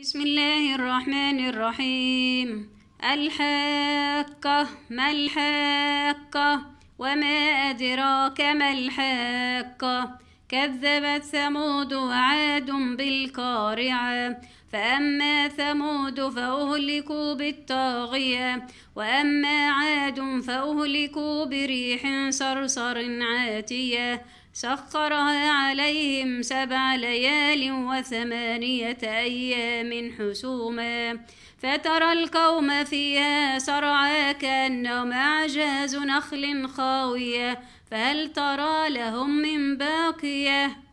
بسم الله الرحمن الرحيم الحاقة ما الحاقة وما أدراك ما الحاقة كذبت ثمود وعاد بال القارعة فأما ثمود فأهلكوا بالطاغية وأما عاد فأهلكوا بريح صرصر عاتية سخرها عليهم سبع ليال وثمانية أيام حسوما فترى القوم فيها سرعا كأنهم أعجاز نخل خاوية فهل ترى لهم من باقيه